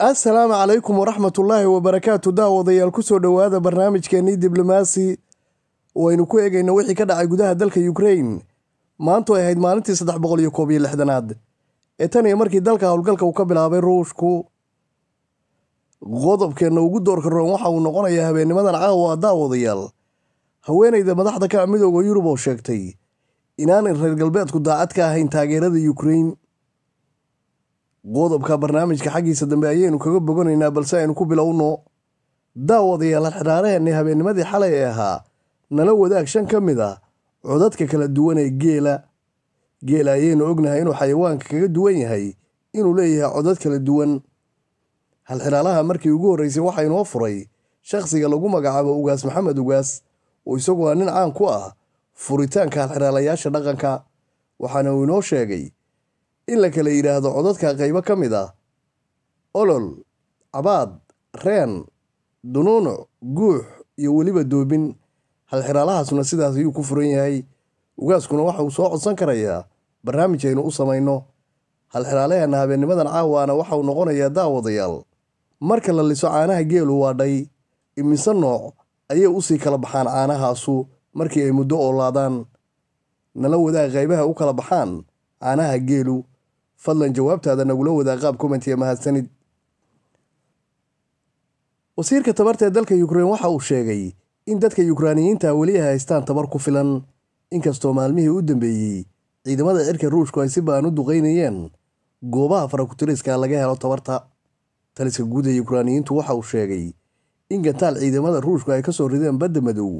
asalaamu calaykum waraxmatullaahi wabarakaatu daawadayaal soo dhowaada barnaamijkeennii diblomaasi waynu ku eegaynaa wixii ka dhacay gudaha dalka ukrein maantu ay ahayd maalintii saddex boqol iyo koob iyo lixdanaad ee tan iyo markii dalka howlgalka uu ka bilaabay ruushku qodobkeenna ugu doorka roon waxa uu noqonayaa habeennimadan caawa ah, daawadayaal haweenayda madaxda ka midooda yurub oo sheegtay inaanay reer galbeedku daacad ka ahayn taageerada ukrein qodobka barnaamijka xaggiisa dambe ayaynu kaga boganaynaa balse aynu ku bilowno daawadayaal xidhaaraheenni habeennimadii xalay ee ahaa nala wadaag shan ka mid ah codadka kala duwan ee geela geela ayaynu ognahay inuu xayawaanka kaga duwan yahay inuu leeyahay codad kala duwan halxidhaalaha markii ugu horraysay waxaa inoo furay shakhsiga lagu magacaabo ugaas maxamed ugaas oo isagu aa ah nin caan ku ah furitaanka halxidhaalayaasha dhaqanka waxaana uu inoo sheegay in la kala yidhaahdo codadka qaybo ka mid ah olol cabaad reen dunuunuc guux iyo weliba doobin halxiraalahaasna sidaas ayuu ku furan yahay ugaaskuna waxa uu soo codsan karayaa barnaamij aynu u samayno halxiraalaheenna habeennimadan caawaana waxauu noqonayaa daawadayaal marka la liso caanaha geelu waa dhay imise nooc ayay usii kala baxaan caanahaasu markii ay muddo oolaadaan nala wadaag qaybaha u kala baxaan caanaha geelu fadlan jawaabtaada nagula wadaa qaab komentiya mahadsanid wasiirka tabarta ee dalka yukrein waxa uu sheegay in dadka yukraaniyiinta weli ay haystaan tabar ku filan inkastoo maalmihii u dambeeyey ciidamada cirka ruushku ay si ba-an u duqaynayeen goobaha farakutiriska laga helo tabarta taliska guud ee yukraaniyiintu waxa uu sheegay in gantaal ciidamada ruushku ay ka soo rideen badda madow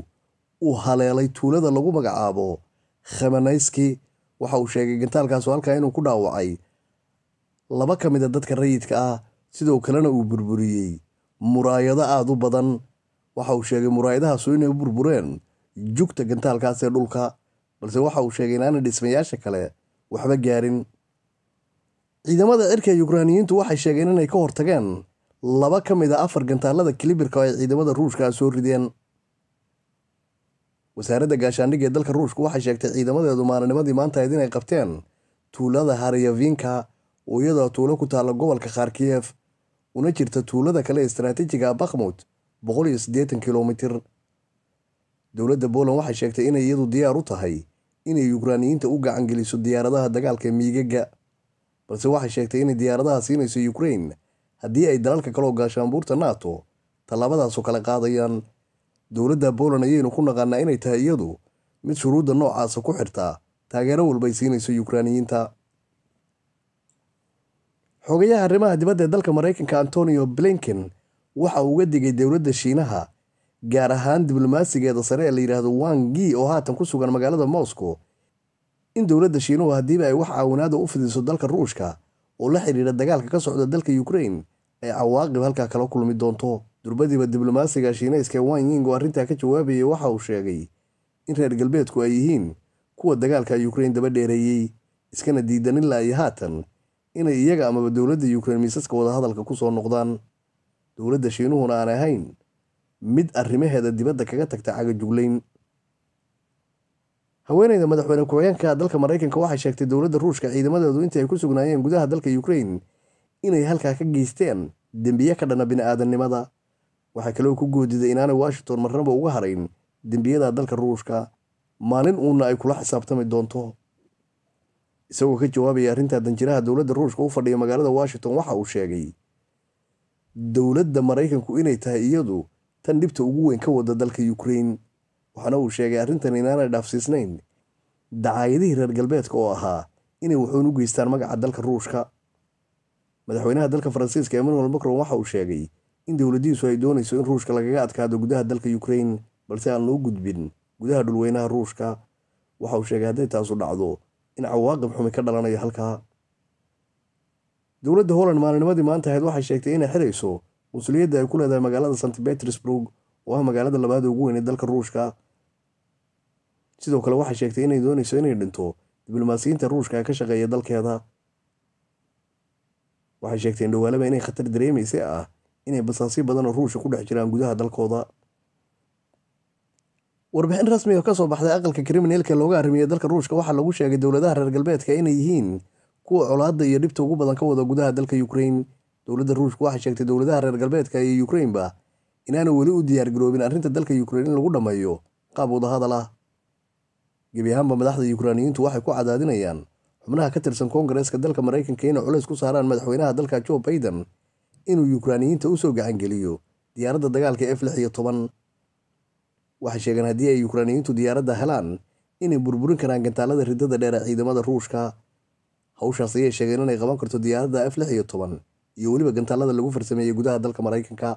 uu haleelay tuulada lagu magacaabo khamanayski waxa uu sheegay gantaalkaasoo halkaa inuu ku dhaawacay laba ka mida ah dadka rayidka ah sidoo kalena uu burburiyey muraayado aada u badan waxa uu sheegay muraayadahaasu inay u burbureen jugta gantaalkaas ee dhulka balse waxa uu sheegay inaanay dhismayaasha kale waxba gaarin ciidamada cirka yukraaniyiintu waxay sheegeen inay ka hortageen laba ka mid a ah afar gantaalada kilibirka oo ay ciidamada ruushkaa ah soo rideen wasaaradda gaashaandhigga ee dalka ruushka waxay sheegtay ciidamadeedu maalinimadii maanta ahayd inay qabteen tuulada haryaviinka oo iyadoo tuulo ku taalla gobolka kharkiyef una jirta tuulada kale istraatiijiga bakhmut boqol iyo siddeetan kilomitir dowladda boland waxay sheegtay inay iyadu diyaar u tahay inay yukraaniyiinta u gacangeliso diyaaradaha dagaalka miigaga balse waxay sheegtay inay diyaaradaha siinayso yukrain haddii ay dalalka kaloo gaashaan buurta nato tallaabadaasu kale qaadayaan dowladda boland ayaynu ku naqaanaa inay tahay iyadu mid shuruudda noocaasa ku xirtaa taageero walbay siinayso yukraaniyiinta xogayaha arrimaha dibadda ee dalka maraykanka antonio blinkin waxa uu uga digay dowladda shiinaha gaar ahaan diblomaasigeeda sare ee la layidhaahdo wangi oo haatan ku sugan magaalada moscow in dowladda shiinuhu haddiiba ay wax caawinaada u fidiso dalka ruushka oo la xidhiidha dagaalka ka socda dalka ukrain ay cawaaqib halkaa kala kulmi doonto durbadiiba diblomaasiga shiinayska ee wan oo arrintaa ka jawaabayay waxa uu sheegay in reer galbeedku ay yihiin kuwa dagaalka ukrain daba dheereeyey iskana diidanin la-ay haatan inay iyaga amaba dowladda yukrain miisaska wadahadalka kusoo noqdaan dowladda shiinuhuna aan ahayn mid arrimaheeda dibadda kaga tagta cagajuglayn haweeneyda madaxweyne ku-xigeenka dalka maraykanka waxay sheegtay dowladda ruushka ciidamadeedu intii ay ku sugnaayeen gudaha dalka ukrain inay halkaa ka geysteen dembiye ka dhana bini bini'aadamnimada waxaa kaloo ku goodiday inaanay washington marnaba uga harayn dembiyada dalka ruushka maalin uuna ay kula xisaabtami doonto isagoo ka jawaabaya arrinta danjiraha dowladda ruushka u fadhiya magaalada washington waxa uu sheegay dowladda maraykanku inay tahay iyadu tan dhibta ugu weyn ka wada dalka ukrain waxaana uu sheegay arrintan inaanay dhaafsiisnayn dacaayadihii reer galbeedka oo ahaa inay wuxuun u geystaan magaca dalka ruushka madaxweynaha dalka faransiiska emmanuel macron waxa uu sheegay in dowladiisu ay doonayso in ruushka lagaga adkaado gudaha dalka ukrain balse aan loo gudbin gudaha dhulweynaha ruushka waxa uu sheegay hadday taasu dhacdo in cawaaqib xumi ka dhalanaya halkaa dowladda holland maalinimadii maanta ahayd waxay sheegtay inay xirayso mas-uuliyadda ay ku leedahay magaalada st petersburg oo ah magaalada labaad ugu weynay dalka ruushka sidoo kale waxay sheegtay inay doonayso inay dhinto diblomaasiyiinta ruushka ee ka shaqeeya dalkeeda waxay sheegtay indhawaalaba inay khatar dareemaysay ah inay basaasyo badan oo ruusha ku dhex jiraan gudaha dalkooda warbixin rasmi oo ah soo baxday aqalka kriminalka looga arrimiye dalka ruushka waxaa lagu sheegay dowladaha reer galbeedka inay yihiin kuwa colaadda iyo dhibta ugu badan ka wada gudaha dalka ukrein dowladda ruushka waxay sheegtay dowladaha reer galbeedka iyo ukrainba inaanu weli u diyaargaroobin arrinta dalka ukrain in lagu dhammeeyo qaab wada hadal ah gebi ahaanba madaxda yukraaniyiintu waxay ku cadaadinayaan xubnaha ka tirsan kongareska dalka maraykanka inay culays ku saaraan madaxweynaha dalka jo baiden inuu yukraaniyiinta usoo gacangeliyo diyaaradda dagaalka f lix iyo toban waxay sheegeen haddii ay yukraaniyiintu diyaaradda helaan inay burburin karaan gantaalada ridada dheer ee ciidamada ruushka hawshaas ayay sheegeen inay qaban karto diyaaradda f lix iyo toban iyo weliba gantaalada lagu farsameeyey gudaha dalka maraykanka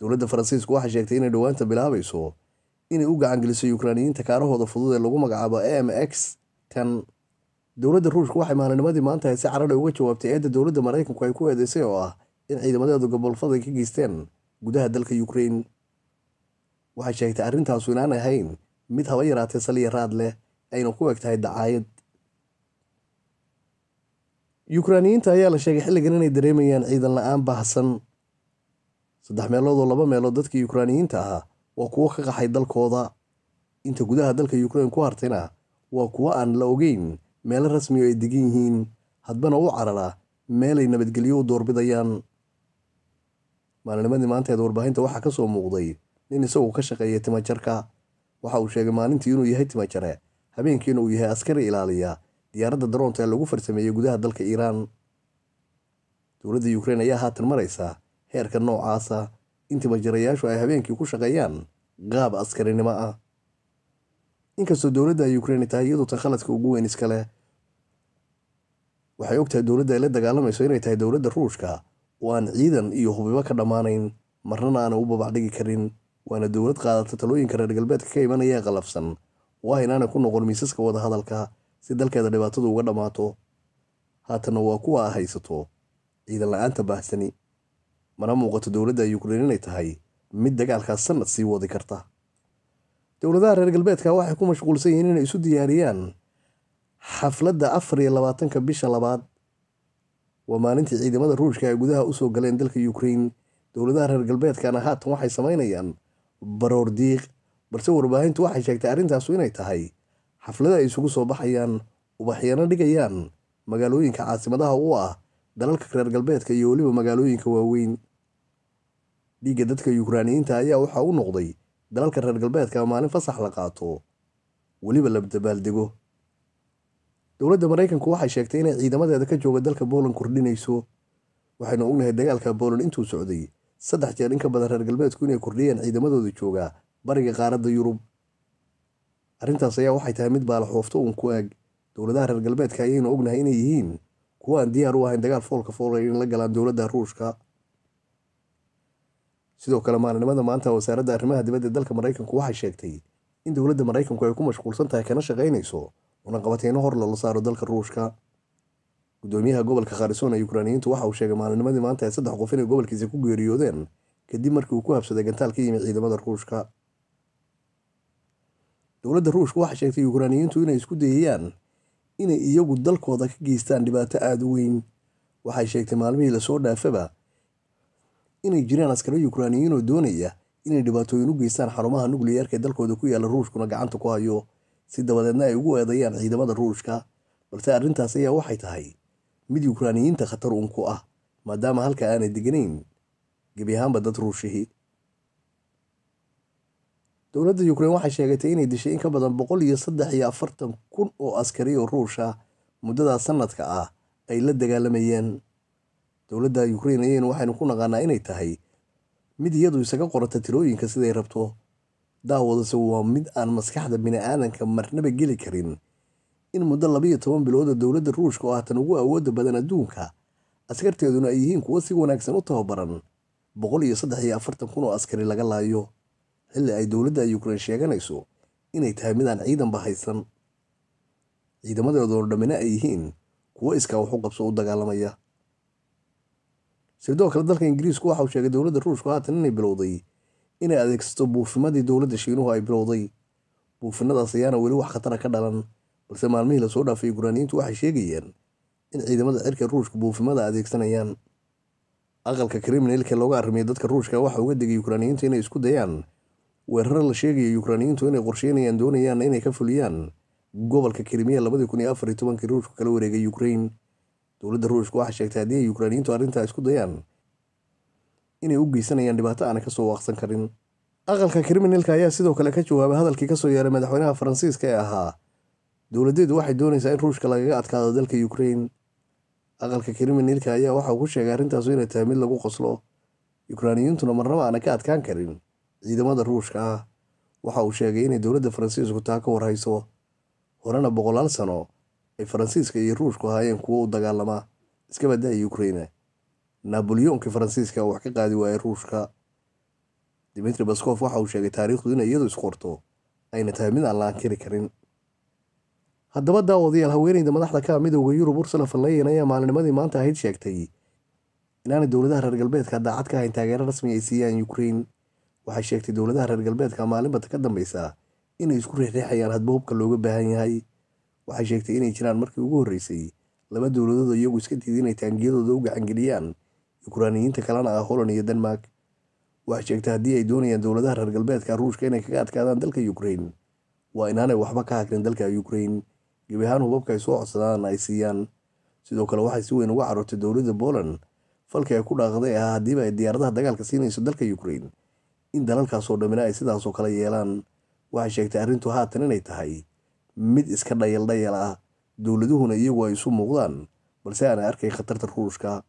dowladda faransiisku waxay sheegtay inay dhowaanta bilaabayso inay u gacangeliso yukraaniyiinta kaarahooda fudud ee lagu magacaabo e m x kan dowladda ruushka waxay maalinimadii maanta si carada uga jawaabtay eedda dowladda maraykanku ay ku eedeysay oo ah in ciidamadeedu gobolfad ay ka geysteen gudaha dalka yukrein waxay sheegtay arintaasu inaan ahayn mid haba yaraatee saliya raad leh ayna ku eg tahay dacaayad yukraaniyiinta ayaa la sheegay xilligan inay dareemayaan ciidan la-aan baahsan saddex meelood oo laba meelood dadkii yukraaniyiinta ahaa waa kuwo ka qaxay dalkooda inta gudaha dalka yukrain ku hartayna waa kuwo aan la ogeyn meelo rasmi oo ay degan yihiin hadbana u carara meelay nabadgelyo u doorbidayaan maalinimadii maanteed warbaahinta waxaa ka soo muuqday nin isagu ka shaqeeya timajarka waxa uu sheegay maalintii inuu yahay timajare habeenkiina uu yahay askari ilaaliya diyaaradda daroonta ee lagu farsameeyey gudaha dalka iiraan dowladda ukrein ayaa haatan maraysa heerka noocaasa in timajarayaashu ay habeenkii ku shaqeeyaan qaab askarinimo ah inkastoo dowladda ukrein tahay iyadu tan khaladka ugu weyn iskale waxay ogtahay dowladda ay la dagaalamayso inay tahay dowladda ruushka oo aan ciidan iyo hubibo ka dhammaanayn marnana aana u babacdhigi karin waana dowlad qaadata talooyinka reer galbeedka ka imanaya ee qalafsan waa inaanay ku noqon miisaska wadahadalka si dalkeeda dhibaatadu uga dhammaato haatanna waa kuwa a ah haysato ciidan la-aanta baahsani mana muuqato dowladda yukrain inay tahay mid dagaalkaas sanad sii wadi karta dowladaha reer galbeedka waxay ku mashquulsan yihiin inay isu diyaariyaan xafladda afar iyo labaatanka bisha labaad waa maalintii ciidamada ruushka ay gudaha usoo galeen dalka yukrain dowladaha reer galbeedkana haatan waxay samaynayaan baroor balse warbaahintu waxay sheegtay arrintaasu inay tahay xaflada ay isugu soo baxayaan ubaxyana dhigayaan magaalooyinka caasimadaha u ah dalalka reer galbeedka iyo weliba magaalooyinka waaweyn dhiigga dadka yukraaniyiinta ayaa waxaa u noqday dalalka reer galbeedka maalin fasax la qaato weliba la dabaaldego dowladda maraykanku waxay sheegtay inay ciidamadeeda ka jooga dalka booland kordhinayso waxaynu ognahay dagaalka booland intuu socday saddex jeer in ka badan reer galbeedku inay kordhiyeen ciidamadooda joogaa bariga qaaradda yurub arrintaas ayaa waxay tahay mid baala baalaxoofto uun ku eeg dowladaha reer galbeedka ayaynu ognahay inay yihiin kuwa aan diyaar u ahayn dagaal foolka foolay in la galaan dowladda ruushka sidoo kale maalinimada maanta wasaaradda arrimaha dibadda ee dalka maraykanku waxay sheegtay in dowladda maraykanku ay ku mashquulsan tahay kana shaqaynayso una qabateyno hor lala saaro dalka ruushka gudoomiyaha gobolka kharisoon ee yukraaniyiintu waxa uu sheegay maalinimadii maanta ee saddex qof inay gobolkiisa ku geeriyoodeen kadib markii uu ku habsaday gantaal ka yimi ciidamada ruushka dowladda ruushka waxaa sheegtay yukraaniyiintu inay isku dayayaan inay iyagu dalkooda ka geystaan dhibaato aada u weyn waxay sheegtay maalmihii lasoo dhaafaba inay jiraan askaro yukraaniyiin oo doonaya inay dhibaatooyin u geystaan xarumaha nukliyeerka ee dalkooda ku yaala ruushkuna gacanta ku hayo si dabadeedna ay ugu eedayaan ciidamada ruushka balse arrintaas ayaa waxay tahay mid yukraaniyiinta khatar un ku ah maadaama halka aanay deganayn gebi ahaanba dad ruushihi dowladda yukrain waxay sheegatay inay dishay in ka badan boqol iyo saddex iyo afartan kun oo askari oo ruusha muddadaa sannadka ah ay la dagaalamayeen dowladda yukrain ayaynu waxaynu ku naqaanaa inay tahay mid iyadu isaga qorata tirooyinka siday rabto daawadase waa mid aan maskaxda bini aadanka marnaba geli karin in muddo labiyo toban bilooda dowladda ruushka oo haatan ah ugu awoodda badan adduunka askarteeduna ay yihiin kuwo si wanaagsan u tababaran boqol iyo saddex iyo afartan kun oo askari laga laayo xilli ay dowladda yukrain sheeganayso inay tahay midaan ciidanba haysan ciidamadeedoo dhammina ay yihiin kuwo iskaa waxu qabso u dagaalamaya sidoo kale dalka ingiriisku waxauu sheegay dowladda ruushku haatan ah inay bilowday inay adeegsato buufimadii dowladda shiinuhu ay bilowday buufinadaas ayaana weli wax khatara ka dhalan balse maalmihii lasoo dhaafay ukraaniyiintu waxay sheegayeen in ciidamada cirka ruushka buufimada adeegsanayaan aqalka kriminalka looga arrimiya dadka ruushka waxa uga degay yukraaniyiinta inay isku dayaan weeraro la sheegaya yukraaniyiintu inay qorsheynayaan doonayaan inay ka fuliyaan gobolka krimiya labadii kun iyo afar iyo tobankii ruushka kala wareegay ukrain dowladda ruushka waxaa sheegtay haddii ay yukraaniyiintu arrintaa isku dayaan inay u geysanayaan dhibaato aanay kasoo waaqsan karin aqalka kriminalka ayaa sidoo kale ka jawaabay hadalkii kasoo yeeray madaxweynaha faransiiska ee ahaa dowladeedu waxay doonaysaa in ruushka lagaga adkaado dalka ukrain aqalka kriminilka ayaa waxauu ku sheegay arrintaasu inay tahay mid lagu qoslo yukraaniyintuna marnaba aana ka adkaan karin ciidamada ruushka ah waxa uu sheegay inay dowladda faransiisku taa ka warhayso horena boqolaal sano ay faransiiska iyo ruushku ahaayeen kuwo u dagaalamaa iskabadaya ukraine naboleyonka faransiiska wax ka qaadi waayay ruushka dimitri baskof waxa uu sheegay taariikhdu inay iyadu isqorto ayna tahay mid aan la ankiri karin haddaba daawadayaal haweeneyda madaxda ka ah midooda yurub ursula von ayaa maalinimadii maanta ahayd sheegtay inaanay dowladaha reer galbeedka daacad ka hayn taageero rasmi ay siiyaan ukrein waxay sheegtay dowladaha reer galbeedka maalinbata ka dambeysa inay isku riixriixayaan hadba hubka looga baahan yahay waxay sheegtay inay jiraan markii ugu horreysay laba dowladood iyagu iska diiday inay taangiyadooda u gacangeliyaan yukraaniyiinta kalena ah holand iyo denmark waxay sheegtay haddii ay doonayaan dowladaha reer galbeedka ruushka inay kaga adkaadaan dalka ukrein waa inaanay waxba ka hagrin dalka ukrein gebi ahaan hubabka ay soo codsadaan ay siiyaan sidoo kale waxay si weyn uga caroortay dowladda boland falkii ay ku dhaaqday ahaa haddiiba ay diyaaradaha dagaalka siinayso dalka ukrain in dalalkaasoo dhammina ay sidaasoo kale yeelaan waxay sheegtay arrintu haatan inay tahay mid iska dhayaldhayal ah dowladuhuna iyagu ay isu muuqdaan balse aanay arkay khatarta ruushka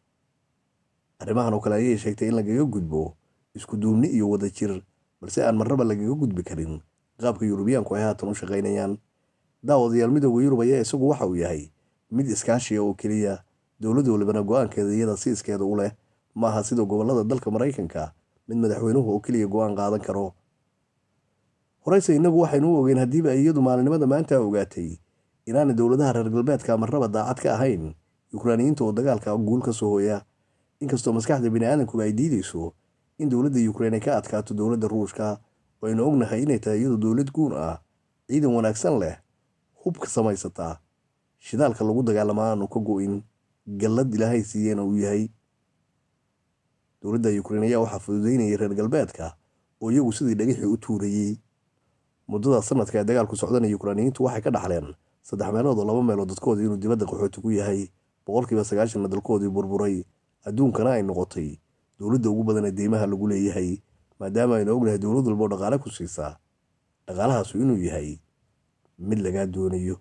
arrimahan oo kale ayay sheegtay in lagaga gudbo isku duubni iyo wadajir balse aan marnaba lagaga gudbi karin qaabka yurubiyaanku ay haatan u shaqaynayaan daawadayaal midooda yurub ayaa isagu waxa uu yahay mid iskaashiya oo keliya dowlad walibana go-aankeeda iyada si iskeeda u leh maaha sida gobolada dalka maraykanka mid madaxweynuhu oo keliya go-aan qaadan karo horeyse innagu waxaynu u ogeen haddiiba iyadu maalinimada maanta ogaatay inaanay dowladaha reer galbeedka amarraba daacad ka ahayn yukraniyiinta oo dagaalka ah guul ka soo hooya inkastoo maskaxda biniaadankuba ay diideyso in dowladda yukrein ay ka adkaato dowladda ruushka oo aynu ognahay inay tahay iyadu dowlad guun ah ciidan wanaagsan leh hubka samaysataa shidaalka lagu dagaalama aanu ka go-in gallad ilaahay siiyeena uu yahay dowladda yukrain ayaa waxaa fududeynayay reer galbeedka oo iyagu sidii dhagaxii u tuurayey muddada sanadka ee dagaalku socdana yukrainiyiintu waxay ka dhaxleen saddex meelood oo laba meelood dadkoodii inuu dibadda qaxooti ku yahay boqolkiiba sagaashanna dalkoodii burburay adduunkana ay noqotay dowladda ugu badan ee deymaha lagu leeyahay maadaama aynu ognahay dowlad walboo dhaqaale ku siisaa dhaqaalahaasu inuu yahay mid lagaa doonayo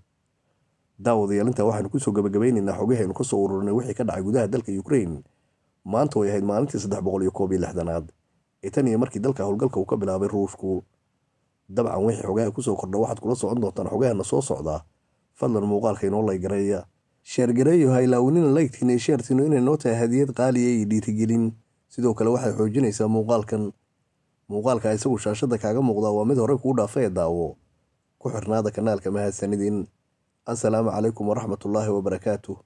daawadayalinta waxaanu kusoo gabagabaynaynaa xogaheenu kasoo ururinay wixii ka dhacay gudaha dalka ukrain maanta way ahayd maalintii saddex boqol iyo koob iyo lixdanaad ee tan iyo markii dalka howlgalka uu ka bilaabay ruushku dabcan wixii xogaha kusoo kordha waxaad kula socon doontaan xogahana soo socdaa fadlan muuqaalka inoo laygareeya sheergareeyo haylaawinina laydkiina sheertino inay noo tahay hadiyad qaaliya iyo dhiirigelin sidoo kale waxay xoojinaysaa muuqaalkan muuqaalka isagu shaashada kaaga muuqda waa mid horey kuu dhaafa ee daawo ku xirnaada kanaalka mahadsanid in assalaamu calaykum waraxmatullaahi wabarakaatuh